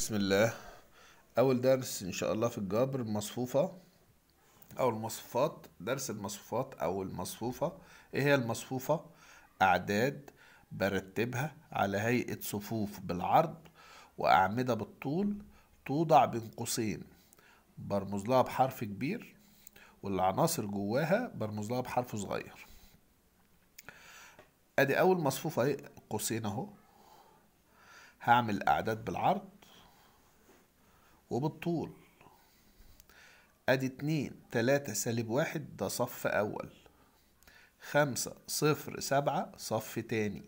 بسم الله أول درس إن شاء الله في الجبر مصفوفة أو المصفوفات درس المصفوفات أو المصفوفة إيه هي المصفوفة؟ أعداد برتبها على هيئة صفوف بالعرض وأعمدة بالطول توضع بين قوسين برمز لها بحرف كبير والعناصر جواها برمز لها بحرف صغير ادي اول مصفوفة اهي قوسين اهو هعمل اعداد بالعرض وبالطول ادي اتنين تلاتة سالب واحد ده صف اول خمسة صفر سبعة صف تاني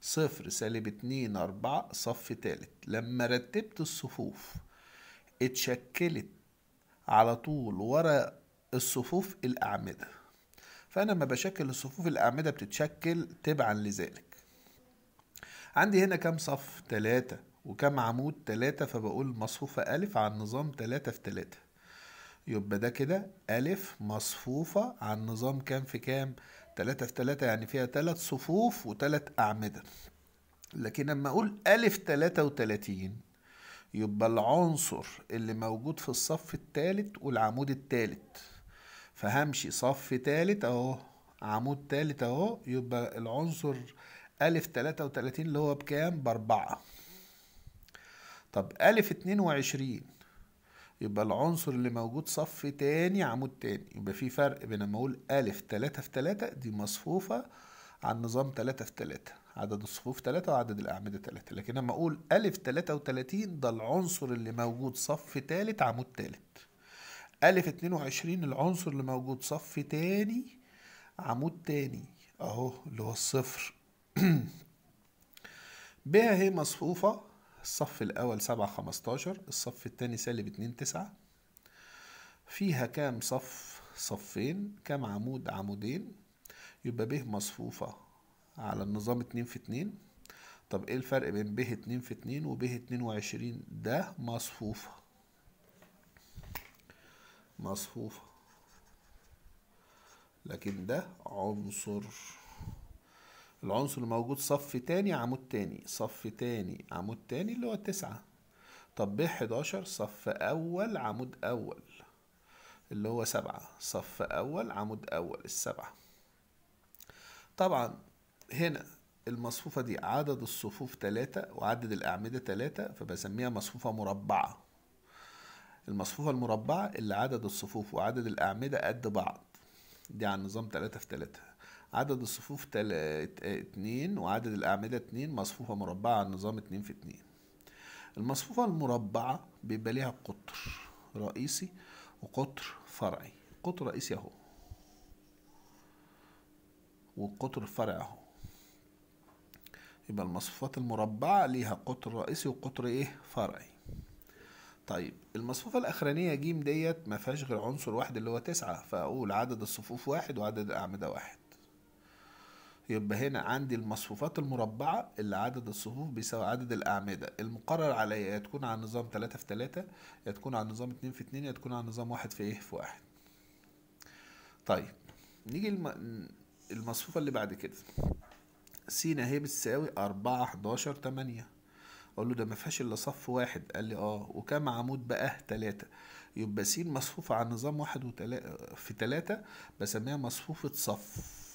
صفر سالب اتنين أربعة صف تالت لما رتبت الصفوف اتشكلت على طول ورا الصفوف الأعمدة فأنا لما بشكل الصفوف الأعمدة بتتشكل تبعا لذلك عندي هنا كام صف تلاتة وكم عمود تلاتة فبقول مصفوفة ألف عن نظام تلاتة في تلاتة يبقى ده كده ألف مصفوفة عن نظام كام في كام تلاتة في تلاتة يعني فيها تلات صفوف وتلات أعمدة لكن لما أقول ألف تلاتة وتلاتين يبقى العنصر اللي موجود في الصف التالت والعمود التالت فهمشي صف تالت اهو عمود تالت اهو يبقى العنصر ألف تلاتة وتلاتين اللي هو بكام بأربعة طب ألف اتنين وعشرين يبقى العنصر اللي موجود صف تاني عمود تاني يبقى في فرق بين اما اقول ألف تلاتة في تلاتة دي مصفوفة عن نظام تلاتة في تلاتة عدد الصفوف تلاتة وعدد الأعمدة تلاتة لكن اما اقول ألف تلاتة وتلاتين ده العنصر اللي موجود صف تالت عمود تالت ألف اتنين وعشرين العنصر اللي موجود صف تاني عمود تاني اهو اللي هو الصفر بها هي مصفوفة الصف الأول سبعة خمستاشر الصف التاني سالب اتنين تسعة فيها كام صف صفين كام عمود عمودين يبقى ب مصفوفة على النظام اتنين في اتنين طب ايه الفرق بين ب اتنين في اتنين وب اتنين وعشرين ده مصفوفة مصفوفة لكن ده عنصر العنصر الموجود صف تاني عمود تاني صف تاني عمود تاني اللي هو التسعة طب ب 11 صف أول عمود أول اللي هو سبعة صف أول عمود أول السبعة طبعا هنا المصفوفة دي عدد الصفوف تلاتة وعدد الأعمدة تلاتة فبسميها مصفوفة مربعة المصفوفة المربعة اللي عدد الصفوف وعدد الأعمدة قد بعض دي على نظام تلاتة في تلاتة عدد الصفوف تل... اتنين وعدد الأعمدة اتنين مصفوفة مربعة على النظام اتنين في اتنين المصفوفة المربعة بيبقى ليها قطر رئيسي وقطر فرعي قطر رئيسي اهو والقطر فرعي اهو يبقى المصفوفات المربعة ليها قطر رئيسي وقطر ايه فرعي طيب المصفوفة الأخرانية جيم ديت ما فيهاش غير عنصر واحد اللي هو تسعة فأقول عدد الصفوف واحد وعدد الأعمدة واحد يبقى هنا عندي المصفوفات المربعة اللي عدد الصفوف بيساوي عدد الأعمدة المقرر عليا يا تكون على نظام تلاتة في تلاتة يا تكون على نظام اتنين في اتنين يا تكون على نظام واحد في ايه في واحد طيب نيجي الم... المصفوفة اللي بعد كده س اهي بتساوي أربعة حداشر تمانية أقول له ده ما فيهاش إلا صف واحد قال لي اه وكام عمود بقى تلاتة يبقى س مصفوفة على نظام واحد وتلا... في تلاتة بسميها مصفوفة صف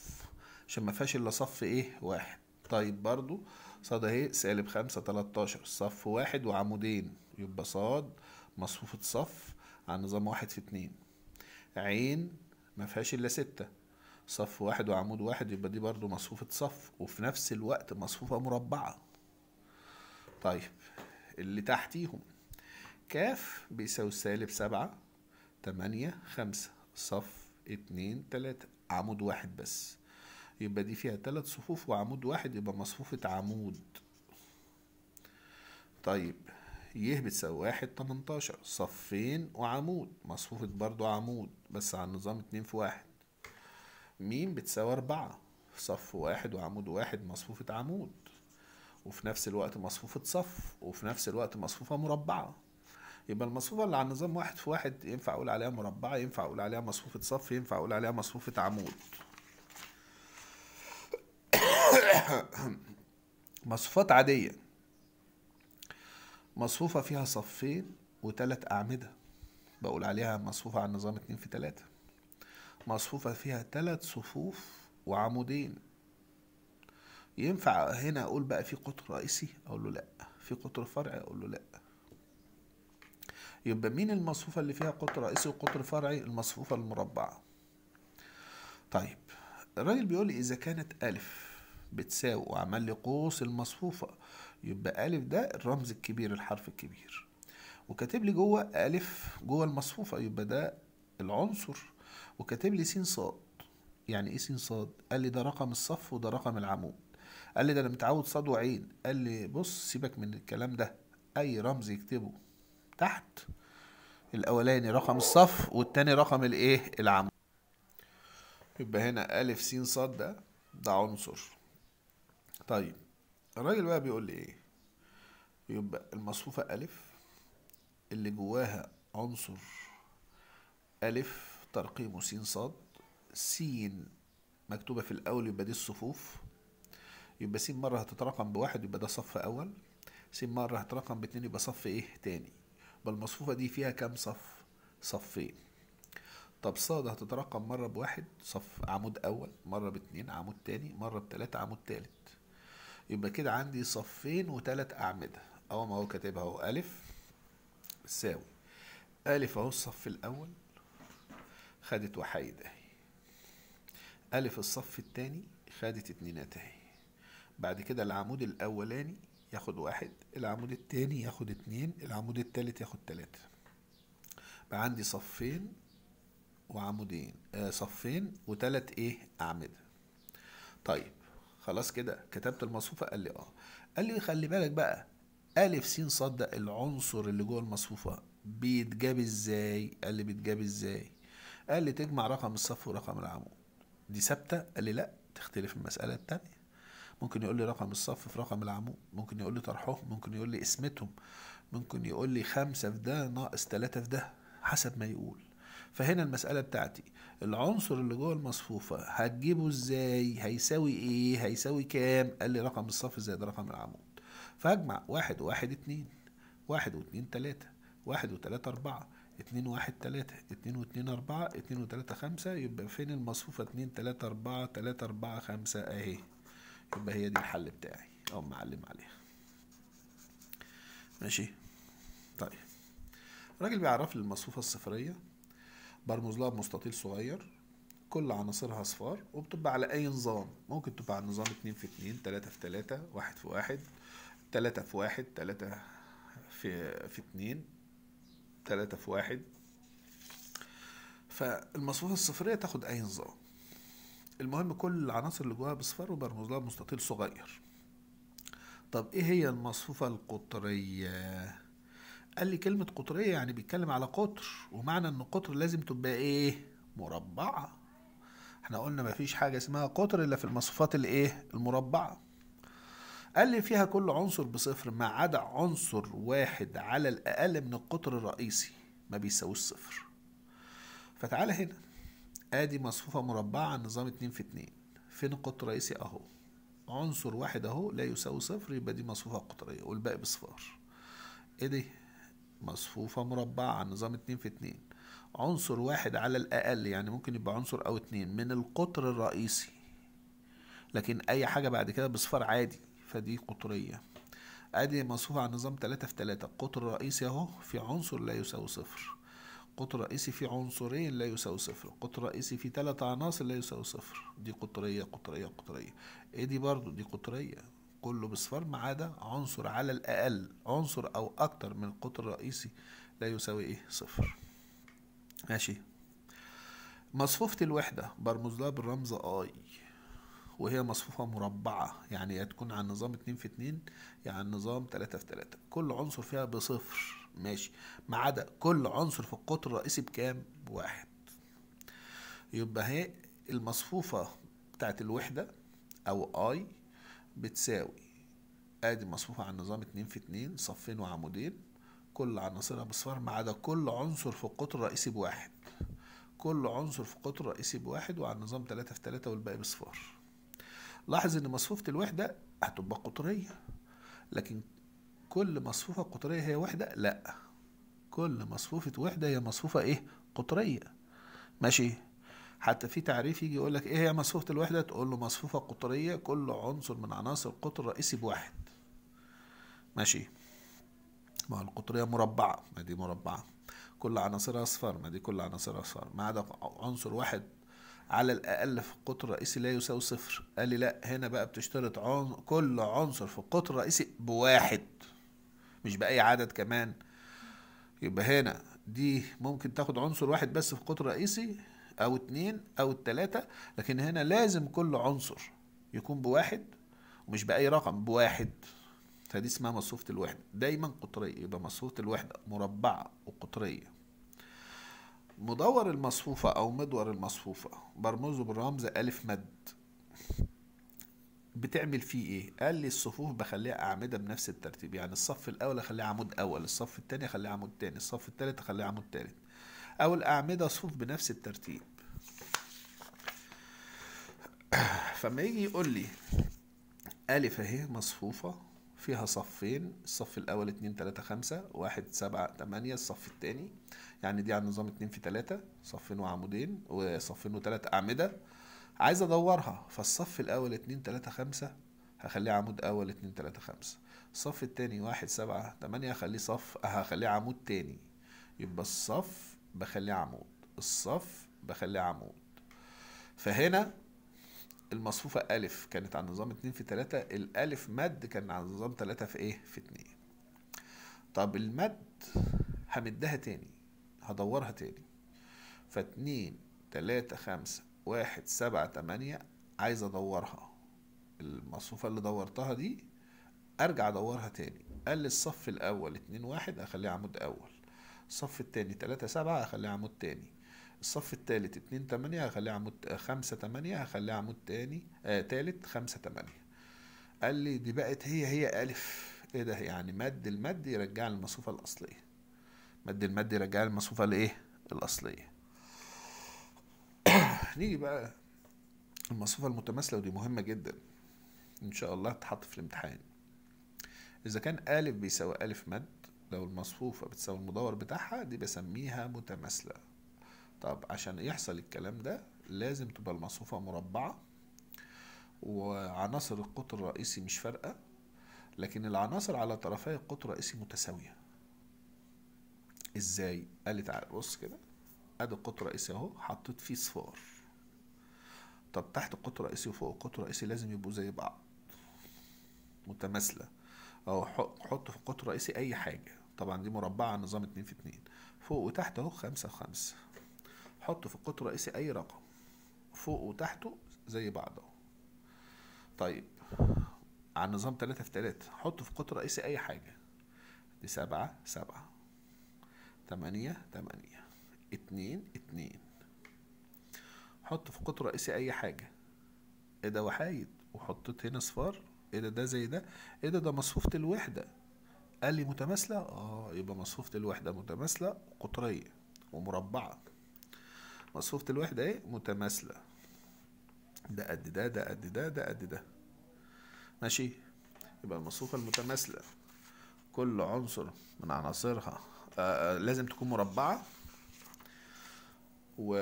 عشان ما فيهاش الا صف ايه واحد طيب برضو صاد اهي سالب خمسة تلاتاشر صف واحد وعمودين يبقى صاد مصفوفة صف على نظام واحد في اتنين عين ما فيهاش الا ستة صف واحد وعمود واحد يبقى دي برضو مصفوفة صف وفي نفس الوقت مصفوفة مربعة طيب اللي تحتيهم كاف بيساوي سالب سبعة تمانية خمسة صف اتنين تلاتة عمود واحد بس يبقى دي فيها ثلاث صفوف وعمود واحد يبقى مصفوفة عمود طيب يه بتساوي واحد تمنتاشر صفين وعمود مصفوفة برضو عمود بس على النظام اتنين في واحد م بتساوي أربعة صف واحد وعمود واحد مصفوفة عمود وفي نفس الوقت مصفوفة صف وفي نفس الوقت مصفوفة مربعة يبقى المصفوفة اللي على النظام واحد في واحد ينفع أقول عليها مربعة ينفع أقول عليها مصفوفة صف ينفع أقول عليها مصفوفة عمود مصفوفات عادية مصفوفة فيها صفين وتلات أعمدة بقول عليها مصفوفة على النظام اتنين في تلاتة مصفوفة فيها تلات صفوف وعمودين ينفع هنا أقول بقى في قطر رئيسي أقول له لأ في قطر فرعي أقول له لأ يبقى مين المصفوفة اللي فيها قطر رئيسي وقطر فرعي المصفوفة المربعة طيب الراجل بيقول لي إذا كانت ألف بتساوي وعمل لي قوس المصفوفة يبقى ألف ده الرمز الكبير الحرف الكبير وكاتب لي جوه ألف جوه المصفوفة يبقى ده العنصر وكاتب لي س صاد يعني إيه س صاد؟ قال لي ده رقم الصف وده رقم العمود قال لي ده أنا متعود صاد وعين قال لي بص سيبك من الكلام ده أي رمز يكتبه تحت الأولاني رقم الصف والتاني رقم الإيه؟ العمود يبقى هنا ألف س صاد ده ده عنصر طيب الراجل بقى بيقول لي ايه يبقى المصفوفة ألف اللي جواها عنصر ألف ترقيمه س صاد س مكتوبة في الأول يبقى دي الصفوف يبقى س مرة هتترقم بواحد يبقى ده صف أول س مرة هتترقم باتنين يبقى صف إيه تاني يبقى المصفوفة دي فيها كام صف؟ صفين طب صاد هتترقم مرة بواحد صف عمود أول مرة باتنين عمود تاني مرة بتلاتة عمود تالت يبقى كده عندي صفين وتلات أعمدة أهو ما هو كاتبها أهو أ ساوي أ أهو الصف الأول خدت وحيد أهي أ الصف التاني خدت اتنينات أهي بعد كده العمود الأولاني ياخد واحد العمود التاني ياخد اتنين العمود التالت ياخد تلاتة بقى عندي صفين وعمودين آه صفين وتلات ايه أعمدة طيب خلاص كده كتبت المصفوفه قال لي اه قال لي خلي بالك بقى الف س ص ده العنصر اللي جوه المصفوفه بيتجاب ازاي قال لي بيتجاب ازاي قال لي تجمع رقم الصف ورقم العمود دي ثابته قال لي لا تختلف المساله التانية ممكن يقول لي رقم الصف في رقم العمود ممكن يقول لي طرحهم ممكن يقول لي قسمتهم ممكن يقول لي خمسة في ده ناقص ثلاثة في ده حسب ما يقول فهنا المسألة بتاعتي العنصر اللي جوه المصفوفة هتجيبه ازاي هيساوي ايه هيساوي كام قال لي رقم الصف زائد رقم العمود فاجمع واحد واحد اتنين واحد واتنين تلاتة واحد وتلاتة اربعة اتنين واحد تلاتة اتنين واتنين اربعة اتنين وتلاتة خمسة يبقى فين المصفوفة اتنين تلاتة اربعة تلاتة اربعة خمسة اهي يبقى هي دي الحل بتاعي او معلم عليها ماشي طيب الراجل بيعرف لي المصفوفة الصفرية برمز لها بمستطيل صغير كل عناصرها اصفار وبتبقى على اي نظام ممكن تبقى على نظام اتنين في اتنين تلاتة في تلاتة واحد في واحد تلاتة في واحد تلاتة في في اتنين تلاتة في واحد فالمصفوفة الصفرية تاخد أي نظام المهم كل العناصر اللي جواها بصفار وبرمز لها بمستطيل صغير طب ايه هي المصفوفة القطرية؟ قال لي كلمة قطرية يعني بيتكلم على قطر ومعنى ان قطر لازم تبقى ايه مربعة احنا قلنا مفيش حاجة اسمها قطر الا في المصفات الايه المربعة قال لي فيها كل عنصر بصفر ما عدا عنصر واحد على الاقل من القطر الرئيسي ما بيساويش صفر فتعالى هنا ادي مصفوفة مربعة عن نظام اتنين في اتنين فين القطر الرئيسي اهو عنصر واحد اهو لا يساوي صفر يبقى دي مصفوفة قطرية والباقي بصفار ايه دي مصفوفة مربعة نظام اتنين في اتنين عنصر واحد على الأقل يعني ممكن يبقى عنصر أو اتنين من القطر الرئيسي لكن أي حاجة بعد كده بصفار عادي فدي قطرية أدي مصفوفة على نظام تلاتة في تلاتة القطر الرئيسي أهو في عنصر لا يساوي صفر قطر رئيسي في عنصرين لا يساوي صفر قطر رئيسي في تلات عناصر لا يساوي صفر دي قطرية قطرية قطرية ايه دي برضو دي قطرية كله بصفار ما عدا عنصر على الأقل عنصر أو أكتر من القطر الرئيسي لا يساوي إيه صفر ماشي مصفوفة الوحدة برمز لها بالرمز اي وهي مصفوفة مربعة يعني هتكون على النظام اتنين في اتنين يعني نظام النظام تلاتة في تلاتة كل عنصر فيها بصفر ماشي ما عدا كل عنصر في القطر الرئيسي بكام؟ بواحد يبقى هي المصفوفة بتاعت الوحدة أو اي بتساوي ادي مصفوفة على النظام اتنين في اتنين صفين وعمودين كل عناصرها بصفار ما عدا كل عنصر في القطر الرئيسي بواحد كل عنصر في القطر الرئيسي بواحد وعلى النظام تلاتة في تلاتة والباقي بصفار لاحظ ان مصفوفة الوحدة هتبقى قطرية لكن كل مصفوفة قطرية هي وحدة لأ كل مصفوفة وحدة هي مصفوفة ايه قطرية ماشي حتى في تعريف يجي يقول لك ايه هي مصفوفه الوحده تقول له مصفوفه قطريه كل عنصر من عناصر القطر الرئيسي بواحد ماشي ما هو القطريه مربعه ما دي مربعه كل عناصرها اصفر ما دي كل عناصرها اصفر ما عدا عنصر واحد على الاقل في القطر الرئيسي لا يساوي صفر قال لي لا هنا بقى بتشترط عن... كل عنصر في القطر الرئيسي بواحد مش باي عدد كمان يبقى هنا دي ممكن تاخد عنصر واحد بس في القطر الرئيسي او اتنين او التلاتة لكن هنا لازم كل عنصر يكون بواحد ومش باي رقم بواحد فدي اسمها مصفوفة الوحدة دايما قطرية يبقى مصفوفة الوحدة مربعة وقطرية مدور المصفوفة أو مدور المصفوفة برمزه بالرمز ألف مد بتعمل فيه إيه؟ قال لي الصفوف بخليها أعمدة بنفس الترتيب يعني الصف الأول أخليه عمود أول الصف التاني أخليه عمود تاني الصف التالت أخليه عمود تالت أو الأعمدة صفوف بنفس الترتيب فما يجي يقول لي ألف أهي مصفوفة فيها صفين الصف الأول اتنين تلاتة خمسة واحد سبعة تمانية الصف التاني يعني دي على نظام اتنين في تلاتة صفين وعمودين وصفين وتلات أعمدة عايز أدورها فالصف الأول اتنين تلاتة خمسة هخليه عمود أول اتنين تلاتة خمسة الصف التاني واحد سبعة تمانية هخليه صف هخليه عمود تاني يبقى الصف بخليه عمود الصف بخليه عمود فهنا المصفوفة ألف كانت على نظام اتنين في تلاتة الألف مد كان على نظام تلاتة في إيه في اتنين طب المد همدها تاني هدورها تاني فاتنين تلاتة خمسة واحد سبعة تمانية عايز أدورها المصفوفة اللي دورتها دي أرجع أدورها تاني قال الصف الأول اتنين واحد أخليه عمود أول الصف التاني تلاتة سبعة أخليه عمود تاني الصف الثالث 2 8 هخليه عمود 5 8 هخليه عمود تاني آه تالت 5 8 قال لي دي بقت هي هي ألف ايه ده يعني مد المد يرجع المصفوفة الأصلية مد المد يرجع المصفوفة الإيه الأصلية نيجي بقى المصفوفة المتماثلة ودي مهمة جدا إن شاء الله تحط في الامتحان إذا كان ألف بيساوي ألف مد لو المصفوفة بتساوي المدور بتاعها دي بسميها متماثلة طب عشان يحصل الكلام ده لازم تبقى المصفوفة مربعة وعناصر القطر الرئيسي مش فارقة لكن العناصر على طرفي القطر الرئيسي متساوية ازاي؟ قال تعالى بص كده ادي القطر الرئيسي اهو حطيت فيه صفار طب تحت القطر الرئيسي وفوق القطر الرئيسي لازم يبقوا زي بعض متماثلة أو حط في القطر الرئيسي أي حاجة طبعا دي مربعة نظام اتنين في اتنين فوق وتحت أهو خمسة وخمسة حط في القطر الرئيسي اي رقم فوق وتحته زي بعض اهو طيب على النظام تلاتة في تلاتة حط في القطر الرئيسي اي حاجة دي سبعة سبعة تمانية تمانية اتنين اتنين حط في القطر الرئيسي اي حاجة ايه ده وحايد وحطيت هنا صفار ايه ده ده زي ده ايه ده ده مصفوفة الوحدة قال لي متماثلة اه يبقى مصفوفة الوحدة متماثلة وقطرية ومربعة مصفوفة الوحدة ايه متماثلة ده قد ده ده قد ده ده قد ده ماشي يبقى المصفوفة المتماثلة كل عنصر من عناصرها آآ آه، آه، لازم تكون مربعة و...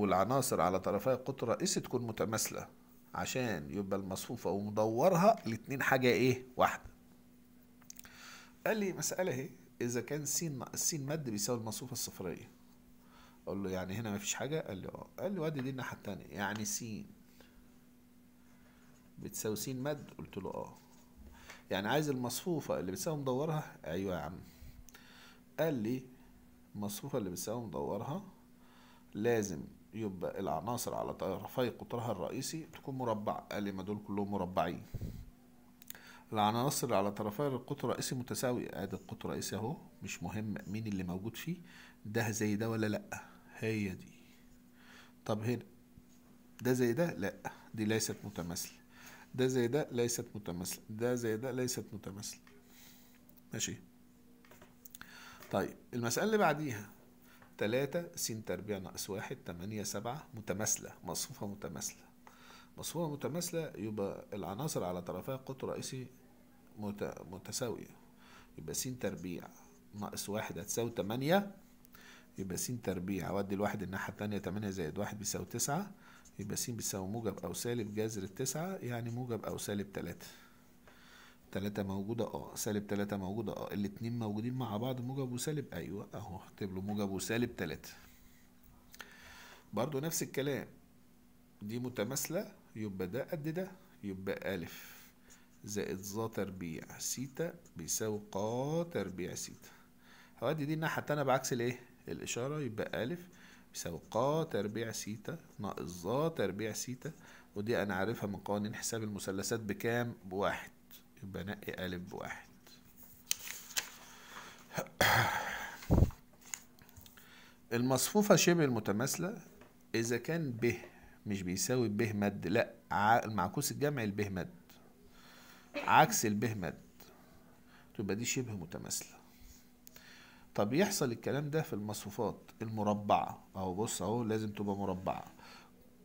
والعناصر على طرفي القطر الرئيسي تكون متماثلة عشان يبقى المصفوفة ومدورها الاتنين حاجة ايه واحدة قال لي مسألة اهي اذا كان س س مد بيساوي المصفوفة الصفرية اقول له يعني هنا مفيش حاجه قال لي اه قال لي وادي دي الناحيه التانيه يعني س بتساوي س مد قلت له اه يعني عايز المصفوفه اللي بتساوي مدورها ايوه يا عم قال لي المصفوفه اللي بتساوي مدورها لازم يبقى العناصر على طرفي قطرها الرئيسي تكون مربع قال لي ما دول كلهم مربعين العناصر على طرفي القطر الرئيسي متساوية ادي القطر الرئيسي اهو مش مهم مين اللي موجود فيه ده زي ده ولا لأ هي دي طب هنا ده زي ده لا دي ليست متماثلة ده زي ده ليست متماثلة ده زي ده ليست متماثلة ماشي طيب المسألة اللي بعديها تلاتة س تربيع ناقص واحد تمانية سبعة متماثلة مصفوفة متماثلة مصفوفة متماثلة يبقى العناصر على طرفها قطر رئيسي متساوية يبقى س تربيع ناقص واحد هتساوي تمانية يبقى س تربيع أودي الواحد الناحية التانية تمانية زائد واحد بيساوي تسعة يبقى س بيساوي موجب أو سالب جذر التسعة يعني موجب أو سالب تلاتة تلاتة موجودة اه سالب تلاتة موجودة اه الاتنين موجودين مع بعض موجب وسالب أيوه أهو هكتب له موجب وسالب تلاتة برضو نفس الكلام دي متماثلة يبقى ده قد ده يبقى ألف زائد ظا تربيع سيتا بيساوي قا تربيع سيتا هودي دي الناحية التانية بعكس الإيه؟ الإشارة يبقى ألف يساوي قا تربيع سيتا ناقص ظا تربيع سيتا ودي أنا عارفها من قوانين حساب المثلثات بكام؟ بواحد يبقى نقي ألف بواحد المصفوفة شبه المتماثلة إذا كان ب مش بيساوي ب مد لأ المعكوس الجمعي الب مد عكس الب مد تبقى دي شبه متماثلة طب يحصل الكلام ده في المصفوفات المربعة اهو بص اهو لازم تبقى مربعة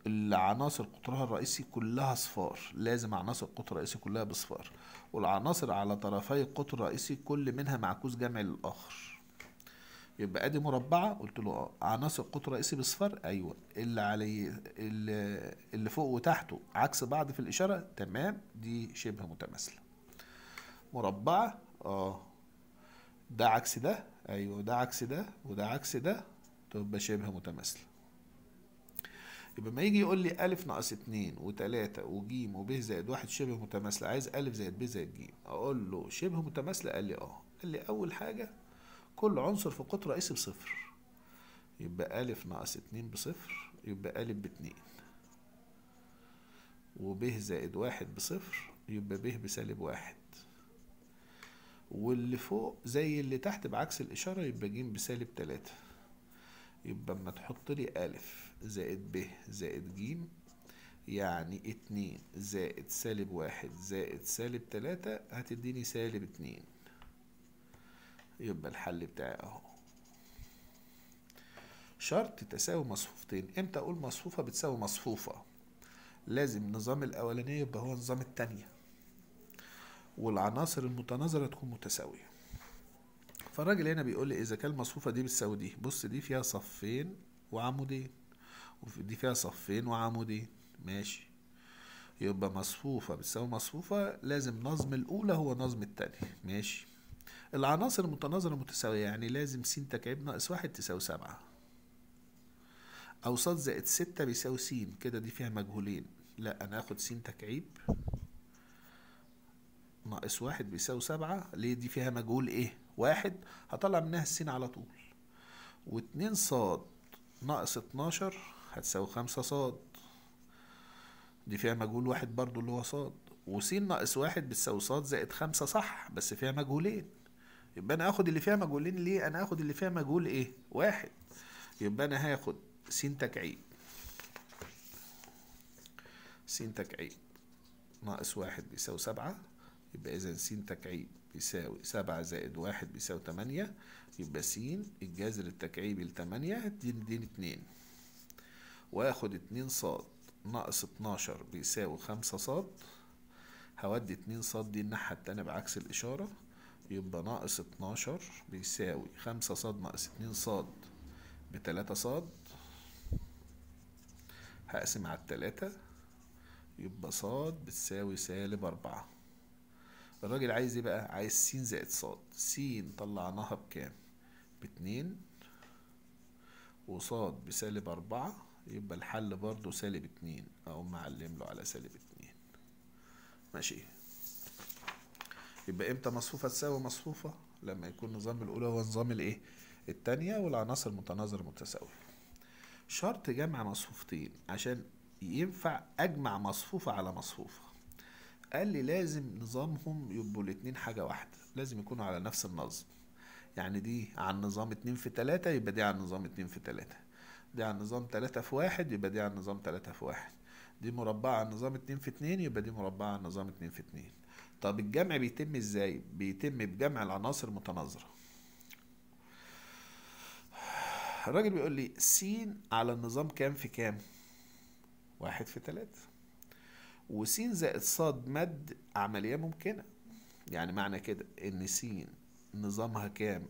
العناصر قطرها الرئيسي كلها صفار لازم عناصر قطر رئيسي كلها بصفار والعناصر على طرفي القطر الرئيسي كل منها معكوس جمعي للآخر يبقى ادي مربعة قلت له اه عناصر قطر رئيسي بصفار ايوه اللي عليه اللي فوق وتحته عكس بعض في الإشارة تمام دي شبه متماثلة مربعة اه ده عكس ده ايوه ده عكس ده وده عكس ده تبقى شبه متماثله يبقى ما يجي يقول لي ألف ناقص اتنين وتلاتة وجيم وب زائد واحد شبه متماثلة عايز ألف زائد ب زائد جيم أقول له شبه متماثلة قال لي أه قال لي أول حاجة كل عنصر في قطر رئيسي بصفر يبقى ألف ناقص اتنين بصفر يبقى ألف باتنين وب زائد واحد بصفر يبقى ب بسالب واحد واللي فوق زي اللي تحت بعكس الإشارة يبقى ج بسالب تلاتة يبقى اما تحط لي أ زائد ب زائد ج يعني اتنين زائد سالب واحد زائد سالب تلاتة هتديني سالب اتنين يبقى الحل بتاعي اهو شرط تساوي مصفوفتين امتى اقول مصفوفة بتساوي مصفوفة لازم نظام الاولانية يبقى هو نظام التانية والعناصر المتناظره تكون متساويه فالراجل هنا بيقول لي اذا كان المصفوفه دي بتساوي دي بص دي فيها صفين وعمودين ودي فيها صفين وعمودين ماشي يبقى مصفوفة بتساوي مصفوفة لازم نظم الأولى هو نظم التانية ماشي العناصر المتناظرة متساوية يعني لازم س تكعيب ناقص واحد تساوي سبعة أو ص زائد ستة بيساوي س كده دي فيها مجهولين لا أنا هاخد س تكعيب ناقص واحد بيساوي سبعة ليه دي فيها مجهول ايه واحد هطلع منها السين على طول واتنين صاد ناقص اتناشر هتساوي خمسة صاد دي فيها مجهول واحد برضو اللي هو صاد وس ناقص واحد بتساوي صاد زائد خمسة صح بس فيها مجهولين يبقى انا اخد اللي فيها مجهولين ليه انا اخد اللي فيها مجهول ايه واحد يبقى انا هاخد س تكعيب س تكعيب ناقص واحد بيساوي سبعة يبقى إذا س تكعيب بيساوي سبعة زائد واحد بيساوي تمانية يبقى س الجذر التكعيبي لتمانية دين اتنين وآخد اتنين ص ناقص اتناشر بيساوي خمسة ص هودي اتنين ص دي الناحية التانية بعكس الإشارة يبقى ناقص اتناشر بيساوي خمسة ص ناقص اتنين ص بتلاتة ص هقسم على التلاتة يبقى ص بتساوي سالب أربعة الراجل عايز ايه بقى عايز س زائد ص س طلعناها بكام باتنين وص بسالب أربعة يبقى الحل برضو سالب اتنين أقوم معلم له على سالب اتنين ماشي يبقى إمتى مصفوفة تساوي مصفوفة؟ لما يكون نظام الأولى هو نظام الإيه؟ التانية والعناصر متناظر متساويه شرط جمع مصفوفتين عشان ينفع أجمع مصفوفة على مصفوفة قال لي لازم نظامهم يبقوا الاثنين حاجة واحدة لازم يكونوا على نفس النظم يعني دي عن نظام اتنين في تلاتة يبقى دي عن نظام اتنين في تلاتة دي عن نظام تلاتة في واحد يبقى دي عن نظام تلاتة في واحد دي مربعة عن نظام اتنين في اتنين يبقى دي مربعة عن نظام اتنين في اتنين طب الجمع بيتم ازاي؟ بيتم بجمع العناصر المتناظرة الراجل بيقول لي س على النظام كام في كام؟ واحد في ثلاثة وس زائد ص مد عملية ممكنة يعني معنى كده إن س نظامها كام؟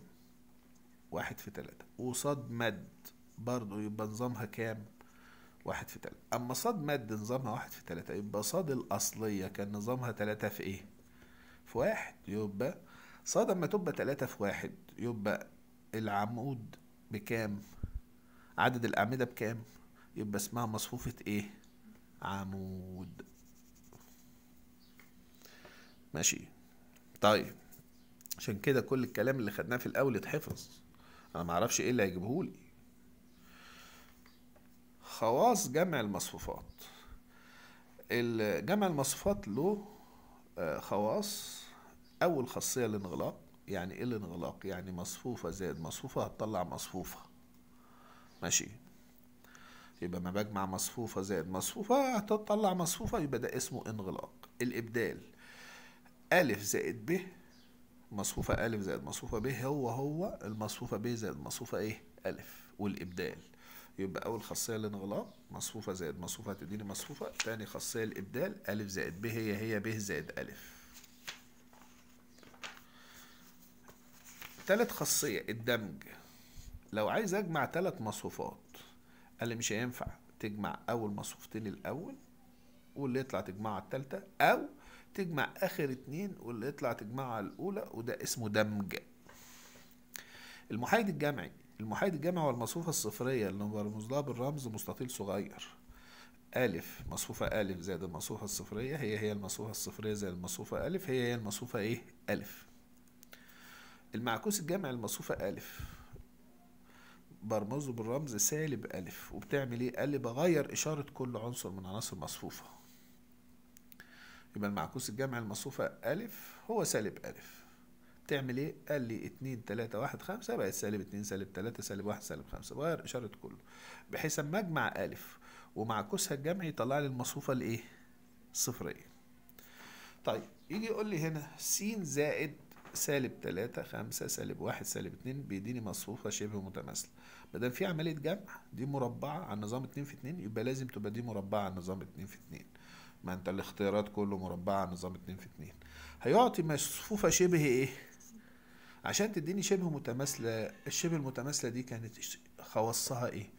واحد في تلاتة وصاد مد برضه يبقى نظامها كام؟ واحد في تلاتة أما صاد مد نظامها واحد في تلاتة يبقى صاد الأصلية كان نظامها تلاتة في إيه؟ في واحد يبقى صاد أما تبقى تلاتة في واحد يبقى العمود بكام؟ عدد الأعمدة بكام؟ يبقى اسمها مصفوفة إيه؟ عمود ماشي طيب عشان كده كل الكلام اللي خدناه في الاول اتحفظ انا معرفش ايه اللي هيجيبهولي خواص جمع المصفوفات جمع المصفوفات له آه، خواص اول خاصيه الانغلاق يعني ايه الانغلاق يعني مصفوفه زائد مصفوفه هتطلع مصفوفه ماشي يبقى ما بجمع مصفوفه زائد مصفوفه هتطلع مصفوفه يبقى ده اسمه انغلاق الابدال ألف زائد ب مصفوفة ألف زائد مصفوفة ب هو هو المصفوفة ب زائد مصفوفة إيه؟ ألف والإبدال يبقى أول خاصية الانغلاق مصفوفة زائد مصفوفة هتديني مصفوفة تاني خاصية الإبدال ألف زائد ب هي هي ب زائد ألف تالت خاصية الدمج لو عايز أجمع تلات مصفوفات قال لي مش هينفع تجمع أول مصفوفتين الأول واللي يطلع تجمعها التالتة أو تجمع اخر اتنين واللي يطلع تجمعها الاولى وده اسمه دمج المحايد الجمعي المحايد الجمعي هو المصفوفة الصفرية اللي برمز لها بالرمز مستطيل صغير ألف مصفوفة ألف زائد المصفوفة الصفرية هي هي المصفوفة الصفرية زائد المصفوفة ألف هي هي المصفوفة إيه؟ ألف المعكوس الجمعي المصفوفة ألف برمزه بالرمز سالب ألف وبتعمل إيه؟ قال لي بغير إشارة كل عنصر من عناصر المصفوفة يبقى المعكوس الجمع المصفوفة أ هو سالب أ تعمل إيه؟ قال لي 2 3 1 5 بقت سالب 2 سالب 3 سالب 1 سالب 5 بغير إشارة كله بحيث أما أجمع أ ومعكوسها الجمع يطلع لي المصفوفة الإيه؟ صفرية طيب يجي يقول لي هنا س زائد سالب 3 5 سالب 1 سالب 2 بيديني مصفوفه شبه متماثله ما دام في عمليه جمع دي مربعه عن نظام 2 في 2 يبقى لازم تبقى دي مربعه عن نظام 2 في 2 ما انت الاختيارات كله مربعة نظام اتنين في اتنين هيعطي مصفوفة شبه ايه عشان تديني شبه متماثلة الشبه المتماثلة دي كانت خواصها ايه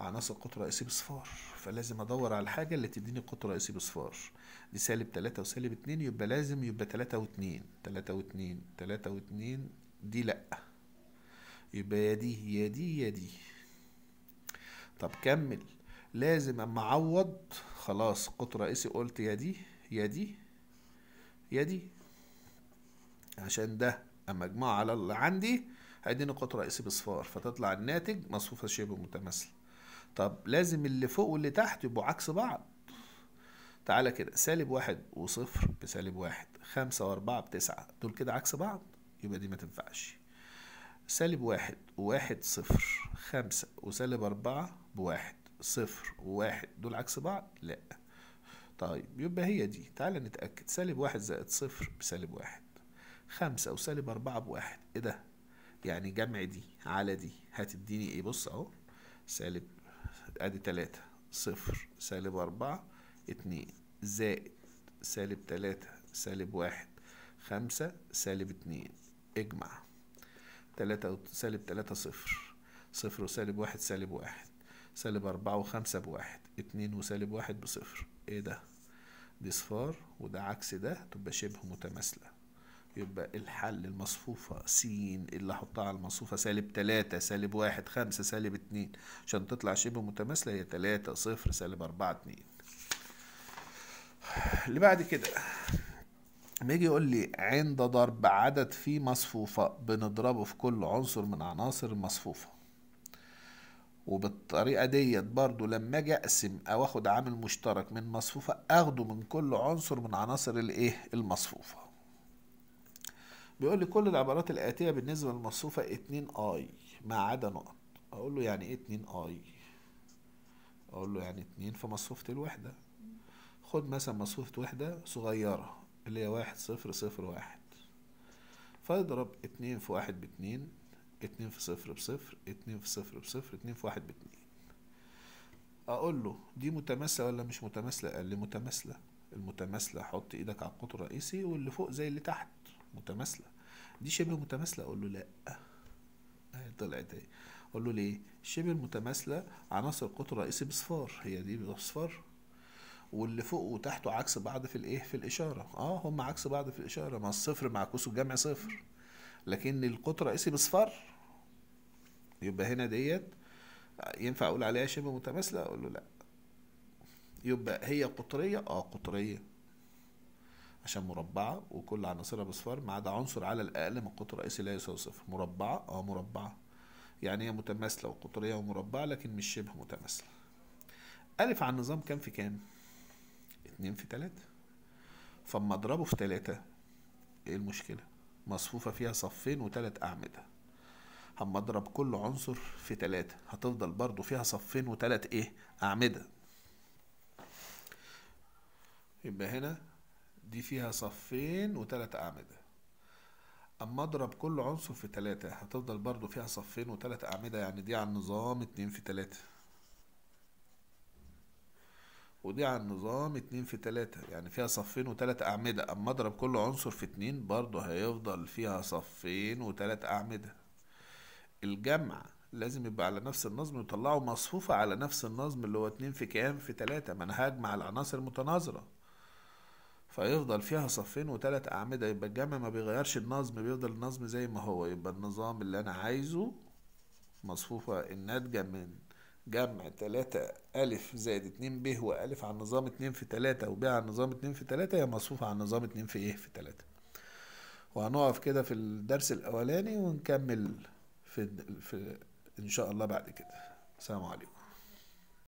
عناصر قطر رئيسي بصفار فلازم ادور على الحاجة اللي تديني قطر رئيسي بصفار دي سالب تلاتة وسالب اتنين يبقى لازم يبقى تلاتة واتنين تلاتة واتنين تلاتة واتنين دي لأ يبقى يا دي يا دي يا دي طب كمل لازم اما اعوض خلاص قطر رئيسي قلت يا دي يا دي يا دي عشان ده مجموعة على اللي عندي هيديني قطر رئيسي بصفار فتطلع الناتج مصفوفة شبه متماثلة طب لازم اللي فوق واللي تحت يبقوا عكس بعض تعالى كده سالب واحد وصفر بسالب واحد خمسة وأربعة بتسعة دول كده عكس بعض يبقى دي ما تنفعش سالب واحد وواحد صفر خمسة وسالب أربعة بواحد صفر وواحد دول عكس بعض لا طيب يبقى هي دي تعال نتأكد سالب واحد زائد صفر بسالب واحد خمسة وسالب أربعة بواحد إيه ده؟ يعني جمع دي على دي هتديني إيه؟ بص أهو سالب أدي تلاتة صفر سالب أربعة اتنين زائد سالب تلاتة سالب واحد خمسة سالب اتنين اجمع تلاتة سالب تلاتة صفر صفر وسالب واحد سالب واحد سالب أربعة وخمسة بواحد اتنين وسالب واحد بصفر ايه ده دي صفار وده عكس ده تبقى شبه متماثلة يبقى الحل المصفوفة س اللي احطها على المصفوفة سالب تلاتة سالب واحد خمسة سالب اتنين عشان تطلع شبه متماثلة هي تلاتة صفر سالب أربعة اتنين اللي بعد كده لما يجي يقول لي عند ضرب عدد في مصفوفة بنضربه في كل عنصر من عناصر المصفوفة وبالطريقه ديت برضو لما اجي اقسم او اخد عامل مشترك من مصفوفه اخده من كل عنصر من عناصر الايه المصفوفه بيقول لي كل العبارات الاتيه بالنسبه للمصفوفه 2 اي ما عدا نقط اقول له يعني ايه 2 اي اقول له يعني 2 في مصفوفه الوحده خد مثلا مصفوفه وحده صغيره اللي هي واحد صفر صفر واحد فاضرب اتنين في واحد باتنين اتنين في صفر بصفر اتنين في صفر بصفر اتنين في واحد باتنين اقول له دي متماثله ولا مش متماثله قال لي متماثله المتماثله حط ايدك على القطر الرئيسي واللي فوق زي اللي تحت متماثله دي شبه متماثله اقول له لا اهي طلعت اهي اقول له ليه شبه المتماثله عناصر القطر الرئيسي بصفار هي دي بصفار واللي فوق وتحته عكس بعض في الايه في الاشاره اه هم عكس بعض في الاشاره ما الصفر معكوسه جمع صفر لكن القطر رئيسي بصفر يبقى هنا ديت ينفع اقول عليها شبه متماثله اقول له لا يبقى هي قطريه اه قطريه عشان مربعه وكل عناصرها بصفار ما عدا عنصر على الاقل من القطر الرئيسي لا يساوي صفر مربعه اه مربعه يعني هي متماثله وقطريه ومربعه لكن مش شبه متماثله ألف على النظام كام في كام؟ اتنين في تلاتة فأما أضربه في تلاتة إيه المشكلة؟ مصفوفة فيها صفين وتلات أعمدة أما أضرب كل عنصر في تلاتة هتفضل برضو فيها صفين وتلات إيه أعمدة يبقى هنا دي فيها صفين وتلات أعمدة أما أضرب كل عنصر في تلاتة هتفضل برضو فيها صفين وتلات أعمدة يعني دي على النظام اتنين في تلاتة ودي على النظام اتنين في تلاتة يعني فيها صفين وتلات أعمدة أما أضرب كل عنصر في اتنين برضه هيفضل فيها صفين وتلات أعمدة الجمع لازم يبقى على نفس النظم يطلعه مصفوفة على نفس النظم اللي هو اتنين في كام في تلاتة ما أنا هجمع العناصر متناظرة فيفضل فيها صفين وتلات أعمدة يبقى الجمع ما بيغيرش النظم بيفضل النظم زي ما هو يبقى النظام اللي أنا عايزه مصفوفة الناتجة من جمع 3 ألف زائد 2 ب هو ألف على النظام 2 في 3 وب على النظام 2 في 3 هي مصفوفة على النظام 2 في إيه في 3 وهنقف كده في الدرس الأولاني ونكمل في, في إن شاء الله بعد كده السلام عليكم